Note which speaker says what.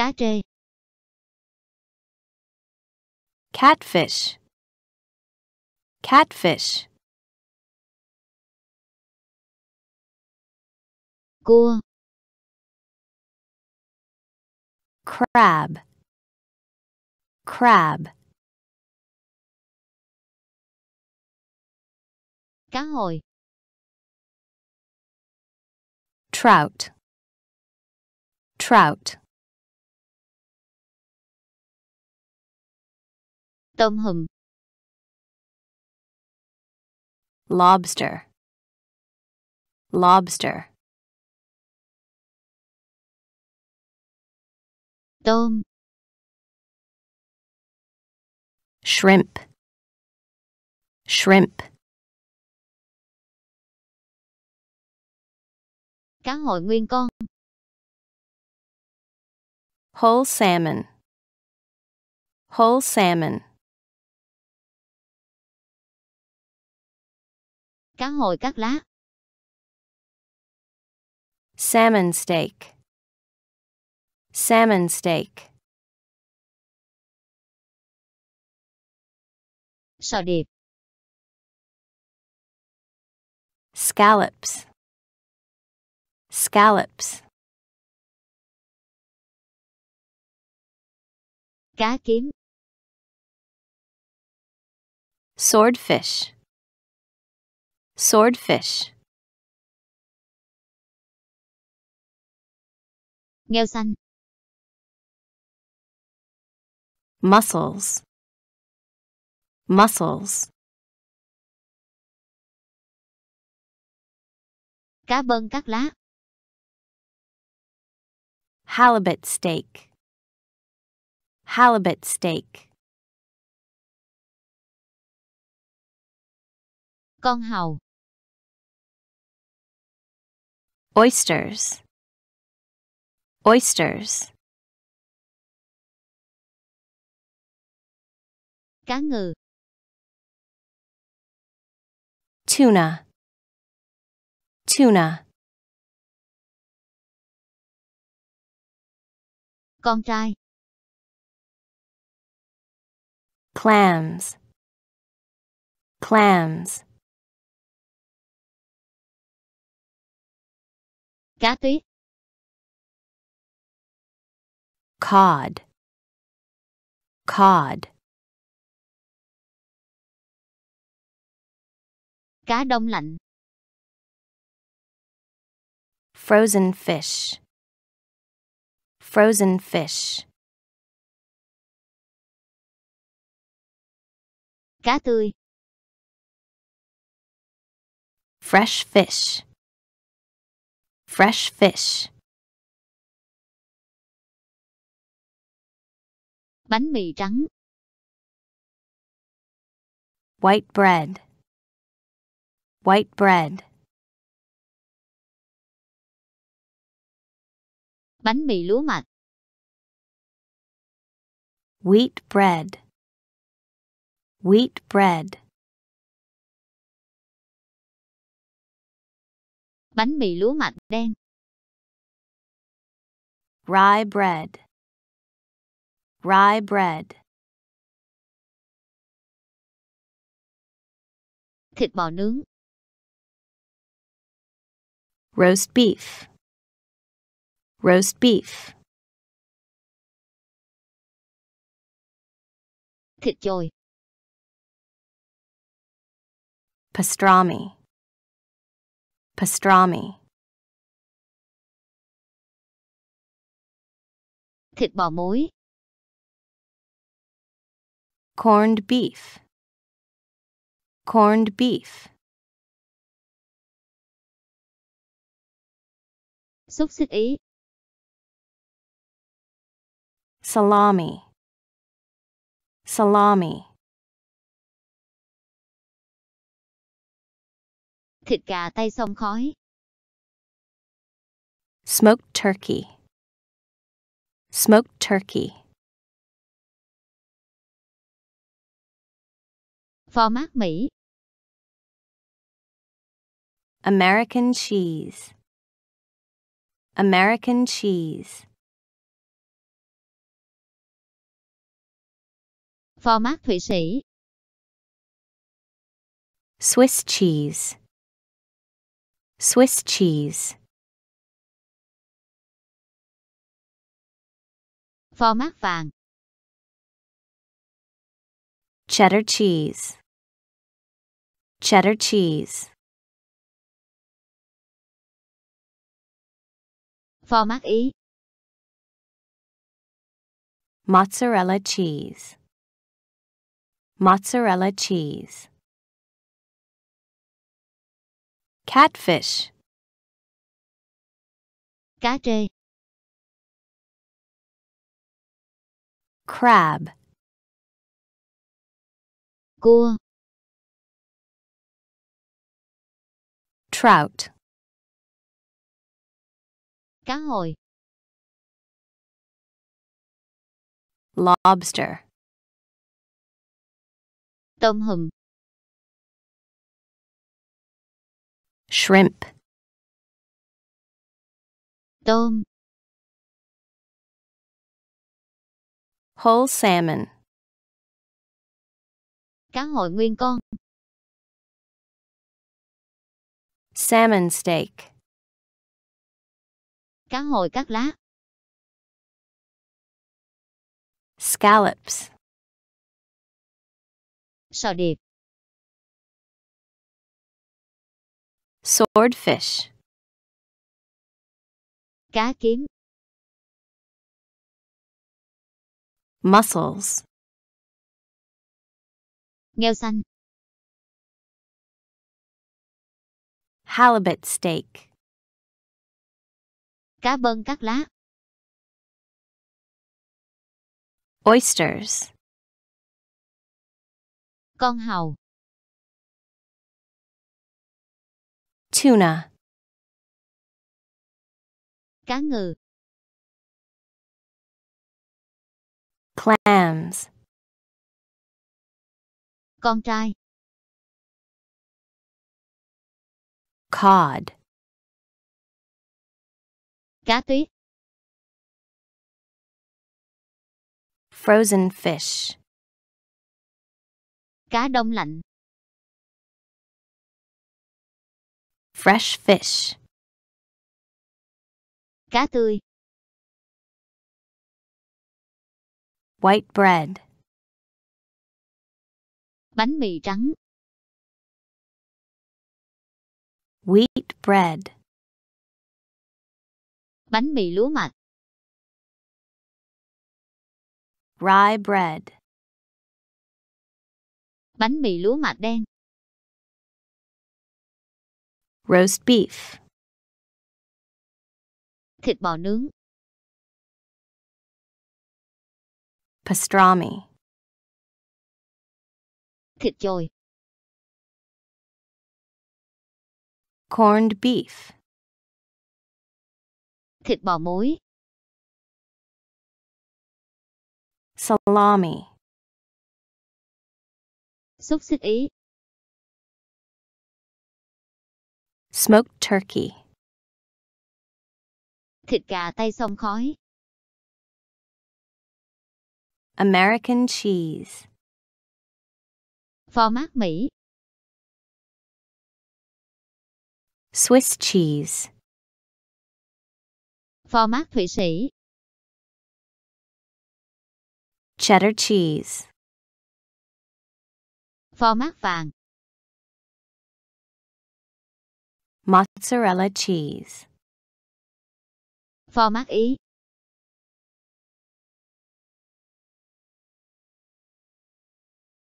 Speaker 1: cá trê. Catfish. Catfish. Cua. Crab. Crab. Cá hồi. Trout. Trout. Tôm hùm. Lobster. Lobster. Tôm. Shrimp. Shrimp. Cá hồi nguyên con. Whole salmon. Whole salmon. cá hồi cắt lá. Salmon steak. Salmon steak. Sò điệp. Scallops. Scallops. Cá kiếm. Swordfish. Swordfish. Nghêu xanh. Muscles. Muscles. Cá bơn cắt lá. Halibut steak. Halibut steak. Con hầu oysters oysters cá ngừ tuna tuna con trai clams clams Cá tuyết. Cod. Cod. Cá đông lạnh. Frozen fish. Frozen fish. Cá tươi. Fresh fish. fresh fish. Bánh mì trắng. White bread. White bread. Bánh mì lúa mạch. Wheat bread. Wheat bread. bánh mì lúa mạch đen. Rye bread. Rye bread. Thịt bò nướng. Roast beef. Roast beef. Thịt chồi. Pastrami. pastrami. Thịt bò muối. Corned beef. Corned beef. Xúc xích Ý. Salami. Salami. thịt gà tay sông khói. Smoked turkey. Smoked turkey. Format Mỹ. American cheese. American cheese. Format Thụy Sĩ. Swiss cheese. Swiss cheese. Phô mát vàng. Cheddar cheese. Cheddar cheese. Phô mát Ý. Mozzarella cheese. Mozzarella cheese. Catfish. Cá trê. Crab. Cua. Trout. Cá hồi. Lobster. Tôm hùm. shrimp tôm whole salmon cá hồi nguyên con salmon steak cá hồi cắt lá scallops sò điệp Swordfish. Cá kiếm. Mussels. Nghêu xanh. Halibut steak. Cá bơn cắt lá. Oysters. Con hàu. Tuna. Cá ngừ. Clams. Con trai. Cod. Cá tuyết. Frozen fish. Cá đông lạnh. fresh fish. Cá tươi. White bread. Bánh mì trắng. Wheat bread. Bánh mì lúa mạch. Rye bread. Bánh mì lúa mạch đen. roast beef. Thịt bò nướng. Pastrami. Thịt chồi. Corned beef. Thịt bò muối. Salami. Xúc xích Ý. Smoked turkey. Thịt gà tay sông khói. American cheese. Phô mát Mỹ. Swiss cheese. Phô mát Thụy Sĩ. Cheddar cheese. Phô mát vàng. Mozzarella cheese. Format